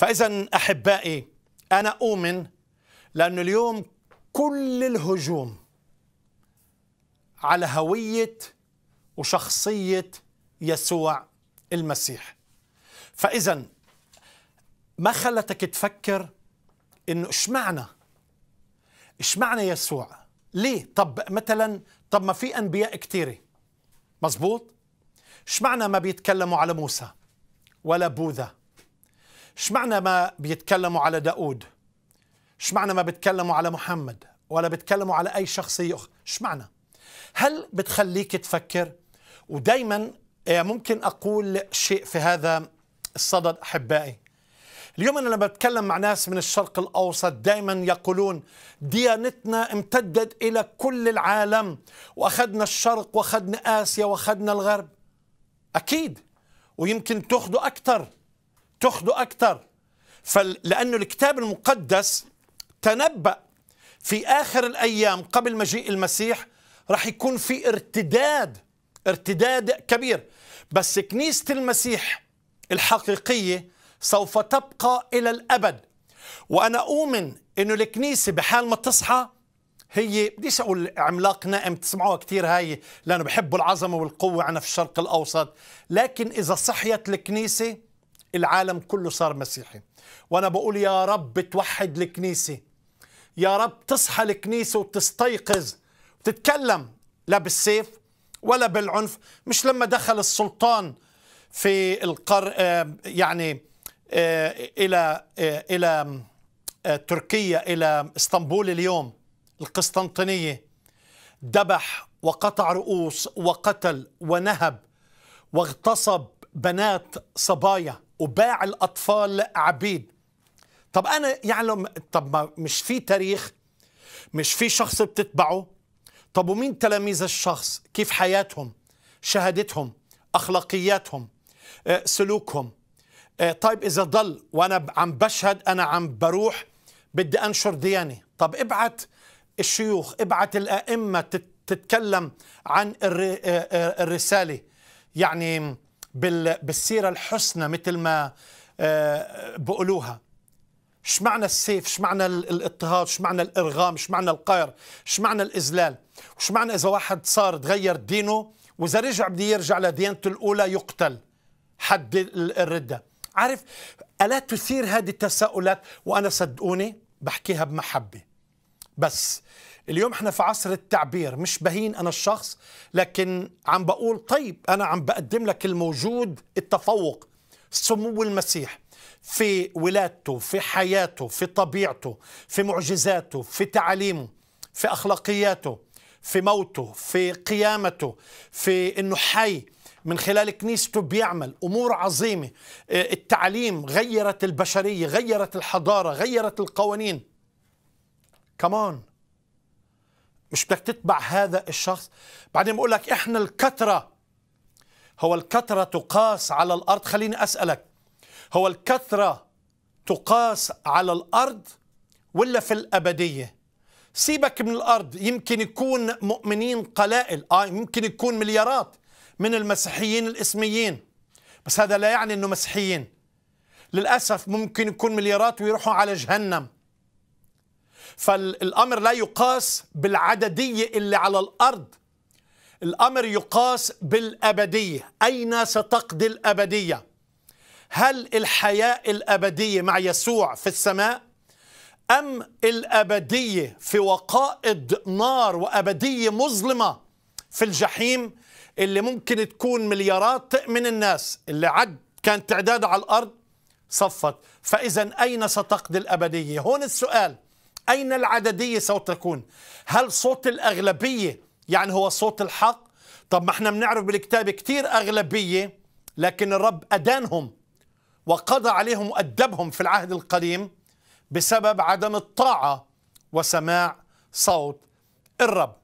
فإذا أحبائي أنا أؤمن لأن اليوم كل الهجوم على هوية وشخصية يسوع المسيح فإذا ما خلتك تفكر إنه إشمعنا إشمعنا يسوع ليه طب مثلا طب ما في أنبياء كثيرة مزبوط إشمعنا ما بيتكلموا على موسى ولا بوذا شمعنا ما بيتكلموا على داود شمعنا ما بيتكلموا على محمد ولا بيتكلموا على أي شخصية أخرى شمعنا هل بتخليك تفكر ودايما آه، ممكن أقول شيء في هذا الصدد أحبائي اليوم أنا لما بتكلم مع ناس من الشرق الأوسط دائما يقولون ديانتنا امتدت إلى كل العالم وأخذنا الشرق وأخذنا آسيا وأخذنا الغرب أكيد ويمكن تأخذوا أكثر تاخذوا أكثر لأن الكتاب المقدس تنبأ في آخر الأيام قبل مجيء المسيح رح يكون في ارتداد ارتداد كبير بس كنيسة المسيح الحقيقية سوف تبقى إلى الأبد وأنا أؤمن أنه الكنيسة بحال ما تصحى هي بديش أقول عملاق نائم تسمعوها كثير هاي لأنه بحبوا العظمة والقوة عنا في الشرق الأوسط لكن إذا صحيت الكنيسة العالم كله صار مسيحي وأنا بقول يا رب توحد الكنيسة يا رب تصحى الكنيسة وتستيقظ وتتكلم لا بالسيف ولا بالعنف مش لما دخل السلطان في القر آه، يعني آه، إلى آه، إلى تركيا إلى اسطنبول اليوم القسطنطينية ذبح وقطع رؤوس وقتل ونهب واغتصب بنات صبايا وباع الأطفال عبيد طب أنا يعلم يعني طب ما مش في تاريخ مش في شخص بتتبعه طب ومين تلاميذ الشخص كيف حياتهم شهادتهم أخلاقياتهم آه، سلوكهم آه، طيب إذا ضل وأنا عم بشهد أنا عم بروح بدي أنشر دياني طب ابعت الشيوخ ابعت الأئمة تتكلم عن آه، الرسالة يعني بالسيرة الحسنى مثل ما آه، بقولوها ايش معنى السيف ايش معنى الاضطهاد ايش معنى الارغام ايش معنى القهر ايش معنى الاذلال وايش معنى اذا واحد صار تغير دينه واذا رجع بده يرجع لديانته الاولى يقتل حد الرده عارف الا تثير هذه التساؤلات وانا صدقوني بحكيها بمحبه بس اليوم احنا في عصر التعبير مش بهين انا الشخص لكن عم بقول طيب انا عم بقدم لك الموجود التفوق سمو المسيح في ولادته في حياته في طبيعته في معجزاته في تعاليمه في اخلاقياته في موته في قيامته في انه حي من خلال كنيسته بيعمل امور عظيمه آه، التعليم غيرت البشريه غيرت الحضاره غيرت القوانين كمان مش بدك تتبع هذا الشخص بعدين بقول لك احنا الكثره هو الكثره تقاس على الارض خليني اسالك هو الكثره تقاس على الارض ولا في الابديه سيبك من الارض يمكن يكون مؤمنين قلائل اه يمكن يكون مليارات من المسيحيين الاسميين بس هذا لا يعني انه مسيحيين للاسف ممكن يكون مليارات ويروحوا على جهنم فالأمر لا يقاس بالعددية اللي على الأرض الأمر يقاس بالأبدية أين ستقضي الأبدية هل الحياة الأبدية مع يسوع في السماء أم الأبدية في وقائد نار وأبدية مظلمة في الجحيم اللي ممكن تكون مليارات من الناس اللي عد كان تعدادها على الأرض صفت فإذا أين ستقضي الأبدية هون السؤال أين العددية سوف تكون هل صوت الأغلبية يعني هو صوت الحق طب ما احنا بنعرف بالكتاب كثير أغلبية لكن الرب أدانهم وقضى عليهم وأدبهم في العهد القديم بسبب عدم الطاعة وسماع صوت الرب